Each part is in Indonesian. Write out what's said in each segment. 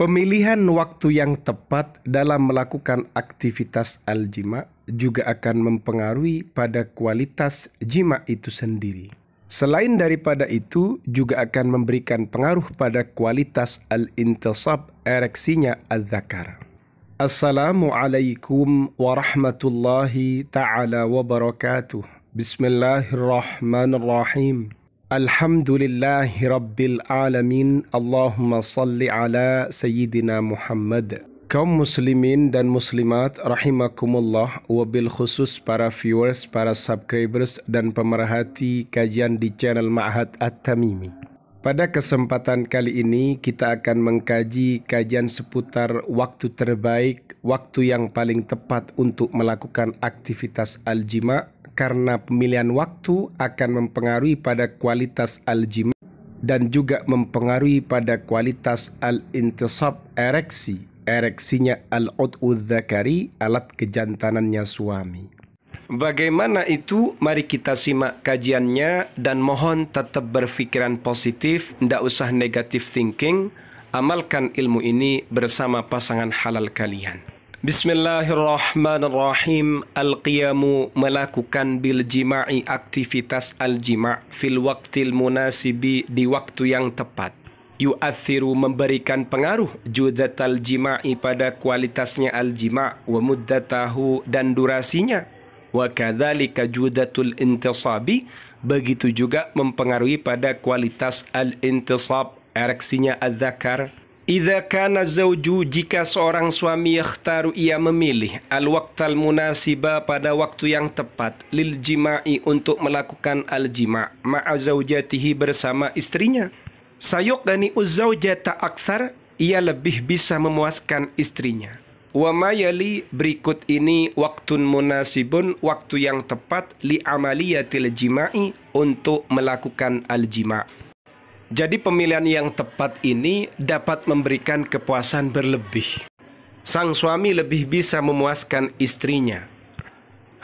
Pemilihan waktu yang tepat dalam melakukan aktivitas aljima juga akan mempengaruhi pada kualitas jima itu sendiri. Selain daripada itu, juga akan memberikan pengaruh pada kualitas al-intisab ereksinya al-zakar. Assalamualaikum warahmatullahi ta'ala wabarakatuh. Bismillahirrahmanirrahim. Alhamdulillahi Rabbil Alamin Allahumma salli ala Sayyidina Muhammad Kaum muslimin dan muslimat rahimakumullah Wabil khusus para viewers, para subscribers dan pemerhati kajian di channel Ma'had At-Tamimi Pada kesempatan kali ini kita akan mengkaji kajian seputar waktu terbaik Waktu yang paling tepat untuk melakukan aktivitas al-jima' karena pemilihan waktu akan mempengaruhi pada kualitas al-jima dan juga mempengaruhi pada kualitas al-intisab ereksi, ereksinya al udud zakari, alat kejantanannya suami. Bagaimana itu? Mari kita simak kajiannya dan mohon tetap berfikiran positif, tidak usah negatif thinking. Amalkan ilmu ini bersama pasangan halal kalian. Bismillahirrahmanirrahim Al-qiyamu melakukan bil jima'i aktivitas al-jima' fil waktil munasibi di waktu yang tepat yu'athiru memberikan pengaruh judatal jima'i pada kualitasnya al-jima' wa muddatahu dan durasinya wa kadzalika judatul intisabi begitu juga mempengaruhi pada kualitas al-intisab ereksinya az-zakar al intisab ereksinya az zakar Idza kana zauju jika seorang suami yakhtaru ia memilih al waqtal munasiba pada waktu yang tepat lil jima'i untuk melakukan al jima' ma'a zaujatihi bersama istrinya. Sayuqani uzzaujata akthar ia lebih bisa memuaskan istrinya. Wa mayali berikut ini waktun munasibun waktu yang tepat li amaliyatil jima'i untuk melakukan al jima'. Jadi pemilihan yang tepat ini dapat memberikan kepuasan berlebih. Sang suami lebih bisa memuaskan istrinya.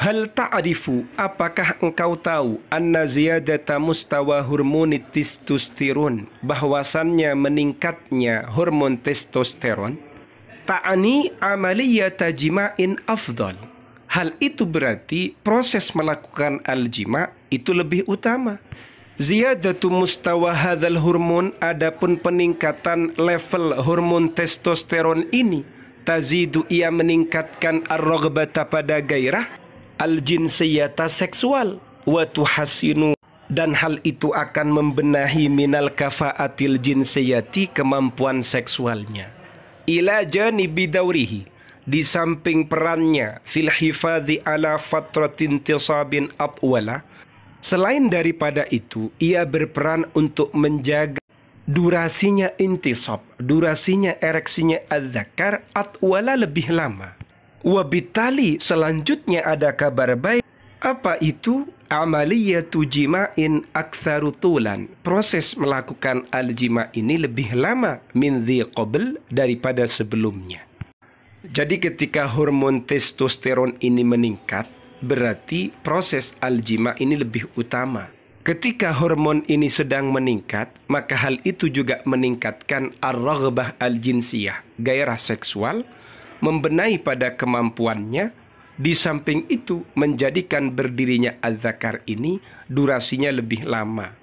Hal ta'rifu, apakah engkau tahu anna ziyadata mustawa hormoni testosteron, bahwasannya meningkatnya hormon testosteron? Ta'ani amaliyata jima'in afdal. Hal itu berarti proses melakukan aljima itu lebih utama. Ziyadatu mustawa hadzal hormon adapun peningkatan level hormon testosteron ini tazidu ia meningkatkan ar-raghbata pada gairah al-jinsiyata seksual wa tuhasinu dan hal itu akan membenahi minal kafaatil jinsiyati kemampuan seksualnya ila janibi daurihi di samping perannya fil hifazi ala fatratin tisabin atwala Selain daripada itu, ia berperan untuk menjaga durasinya intisab, durasinya ereksinya adzakar atwala lebih lama. Wabitali selanjutnya ada kabar baik. Apa itu? Amaliyatu jima'in aktsaru tulan. Proses melakukan aljima ini lebih lama min qabl daripada sebelumnya. Jadi ketika hormon testosteron ini meningkat, berarti proses aljima ini lebih utama. Ketika hormon ini sedang meningkat, maka hal itu juga meningkatkan ar-raghbah al-jinsiyah, gairah seksual, membenahi pada kemampuannya, di samping itu menjadikan berdirinya az-zakar ini durasinya lebih lama.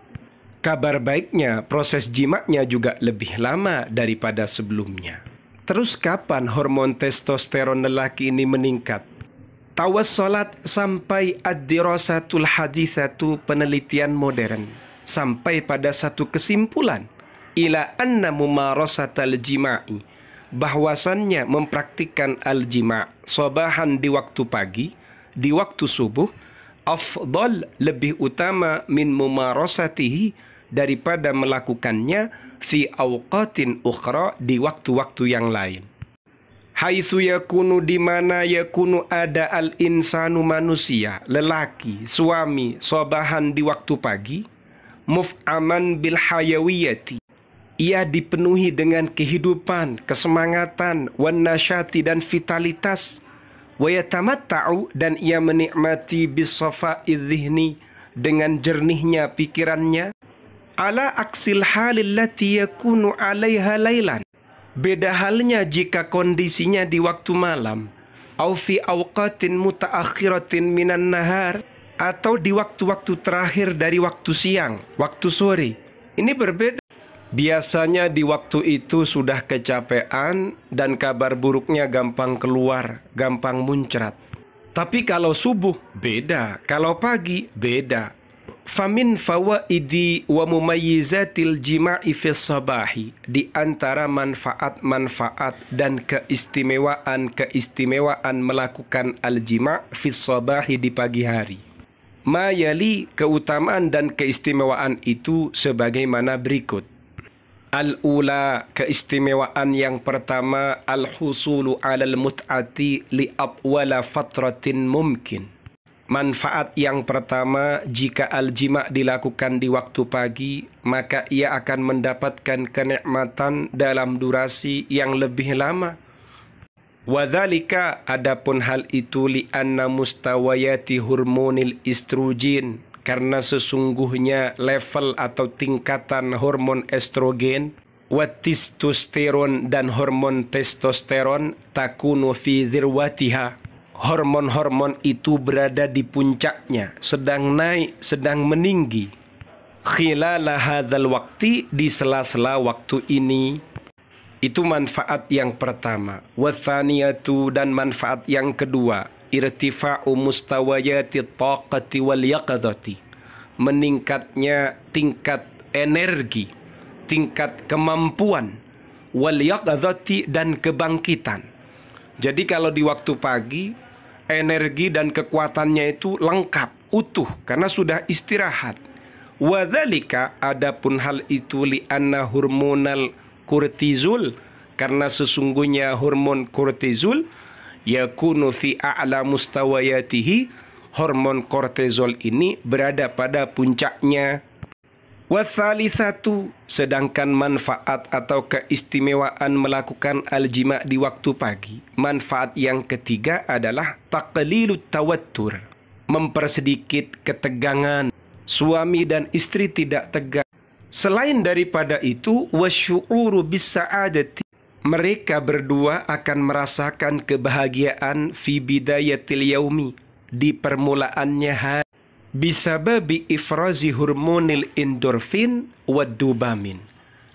Kabar baiknya, proses jimaknya juga lebih lama daripada sebelumnya. Terus kapan hormon testosteron lelaki ini meningkat? Tawas solat sampai ad-dirasatul satu penelitian modern sampai pada satu kesimpulan ila anna mumarasatal jima'i bahwasannya mempraktikkan al-jima' sobahan di waktu pagi di waktu subuh afdal lebih utama min mumarasatihi daripada melakukannya fi awqatin ukhra di waktu-waktu yang lain Haisu yakunu di mana yakunu ada al insanu manusia, lelaki, suami, sobahan di waktu pagi, muf'aman bil hayawiyati. Ia dipenuhi dengan kehidupan, kesemangatan, wanasyati dan vitalitas. Wayatamatta'u dan ia menikmati bisofa idhihni dengan jernihnya pikirannya. Ala aksil halillati yakunu alaiha lailan Beda halnya jika kondisinya di waktu malam au fi awqatin mutaakhiratin minan nahar atau di waktu-waktu terakhir dari waktu siang, waktu sore. Ini berbeda. Biasanya di waktu itu sudah kecapean dan kabar buruknya gampang keluar, gampang muncrat. Tapi kalau subuh beda, kalau pagi beda. famin fawaidi wa mumayyizatil jima'i fi sabahi di antara manfaat-manfaat dan keistimewaan-keistimewaan melakukan al-jima' fi sabahi di pagi hari. Mayali keutamaan dan keistimewaan itu sebagaimana berikut. Al-ula keistimewaan yang pertama al-husulu alal mut'ati li atwala fatratin mumkin. Manfaat yang pertama, jika aljima dilakukan di waktu pagi, maka ia akan mendapatkan kenikmatan dalam durasi yang lebih lama. Wadhalika adapun hal itu li'anna mustawayati hormonil estrogen karena sesungguhnya level atau tingkatan hormon estrogen wa testosteron dan hormon testosteron takunu fi dhirwatiha hormon-hormon itu berada di puncaknya, sedang naik, sedang meninggi. Khilala hadzal waktu di sela-sela waktu ini itu manfaat yang pertama. Wathaniyatu dan manfaat yang kedua, irtifa'u mustawayati taqati wal yaqadati. Meningkatnya tingkat energi, tingkat kemampuan wal yaqadati dan kebangkitan. Jadi kalau di waktu pagi energi dan kekuatannya itu lengkap, utuh karena sudah istirahat. Wadzalika adapun hal itu li'anna hormonal kortizol karena sesungguhnya hormon kortizol yakunu fi a'la mustawayatihi hormon kortizol ini berada pada puncaknya Wasali satu, sedangkan manfaat atau keistimewaan melakukan aljima di waktu pagi. Manfaat yang ketiga adalah taqlilut tawattur, mempersedikit ketegangan. Suami dan istri tidak tegang. Selain daripada itu, wasyu'uru bisa'adati mereka berdua akan merasakan kebahagiaan fi bidayatil yaumi di permulaannya hari bisababi ifrazi hormonil endorfin wadubamin.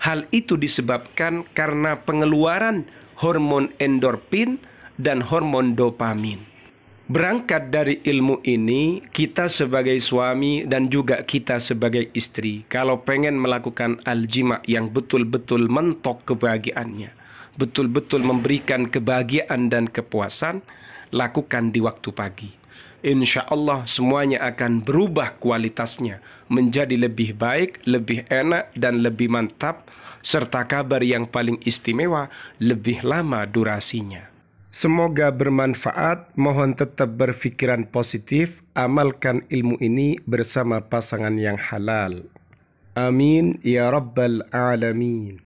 Hal itu disebabkan karena pengeluaran hormon endorfin dan hormon dopamin. Berangkat dari ilmu ini, kita sebagai suami dan juga kita sebagai istri, kalau pengen melakukan aljima yang betul-betul mentok kebahagiaannya, betul-betul memberikan kebahagiaan dan kepuasan, lakukan di waktu pagi insya Allah semuanya akan berubah kualitasnya menjadi lebih baik, lebih enak, dan lebih mantap, serta kabar yang paling istimewa lebih lama durasinya. Semoga bermanfaat, mohon tetap berpikiran positif, amalkan ilmu ini bersama pasangan yang halal. Amin ya Rabbal 'Alamin.